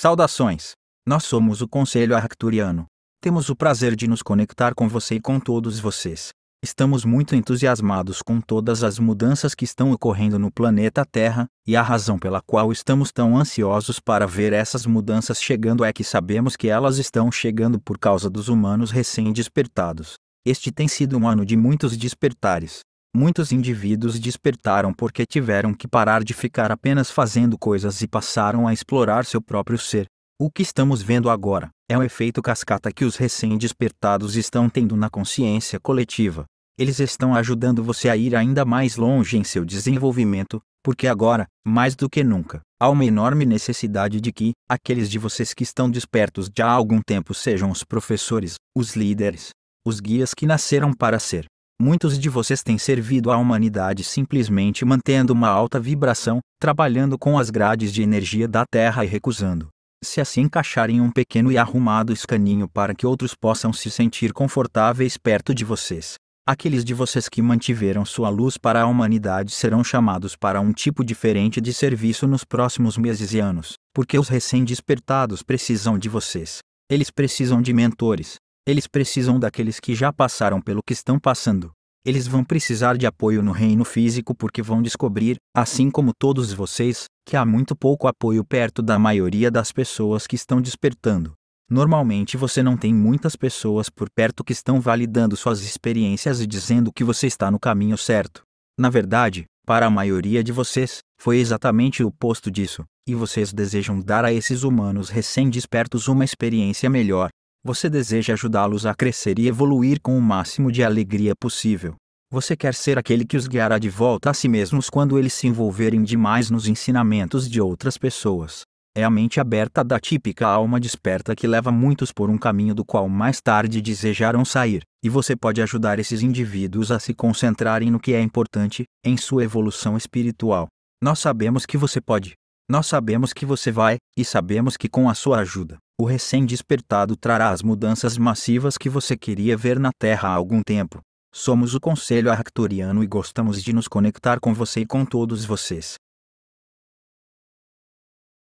Saudações! Nós somos o Conselho Arcturiano. Temos o prazer de nos conectar com você e com todos vocês. Estamos muito entusiasmados com todas as mudanças que estão ocorrendo no planeta Terra, e a razão pela qual estamos tão ansiosos para ver essas mudanças chegando é que sabemos que elas estão chegando por causa dos humanos recém-despertados. Este tem sido um ano de muitos despertares. Muitos indivíduos despertaram porque tiveram que parar de ficar apenas fazendo coisas e passaram a explorar seu próprio ser. O que estamos vendo agora é o efeito cascata que os recém-despertados estão tendo na consciência coletiva. Eles estão ajudando você a ir ainda mais longe em seu desenvolvimento, porque agora, mais do que nunca, há uma enorme necessidade de que aqueles de vocês que estão despertos já há algum tempo sejam os professores, os líderes, os guias que nasceram para ser. Muitos de vocês têm servido à humanidade simplesmente mantendo uma alta vibração, trabalhando com as grades de energia da Terra e recusando se assim encaixarem um pequeno e arrumado escaninho para que outros possam se sentir confortáveis perto de vocês. Aqueles de vocês que mantiveram sua luz para a humanidade serão chamados para um tipo diferente de serviço nos próximos meses e anos, porque os recém-despertados precisam de vocês. Eles precisam de mentores, eles precisam daqueles que já passaram pelo que estão passando. Eles vão precisar de apoio no reino físico porque vão descobrir, assim como todos vocês, que há muito pouco apoio perto da maioria das pessoas que estão despertando. Normalmente você não tem muitas pessoas por perto que estão validando suas experiências e dizendo que você está no caminho certo. Na verdade, para a maioria de vocês, foi exatamente o oposto disso, e vocês desejam dar a esses humanos recém-despertos uma experiência melhor. Você deseja ajudá-los a crescer e evoluir com o máximo de alegria possível. Você quer ser aquele que os guiará de volta a si mesmos quando eles se envolverem demais nos ensinamentos de outras pessoas. É a mente aberta da típica alma desperta que leva muitos por um caminho do qual mais tarde desejaram sair, e você pode ajudar esses indivíduos a se concentrarem no que é importante, em sua evolução espiritual. Nós sabemos que você pode. Nós sabemos que você vai, e sabemos que com a sua ajuda, o recém-despertado trará as mudanças massivas que você queria ver na Terra há algum tempo. Somos o Conselho Arcturiano e gostamos de nos conectar com você e com todos vocês.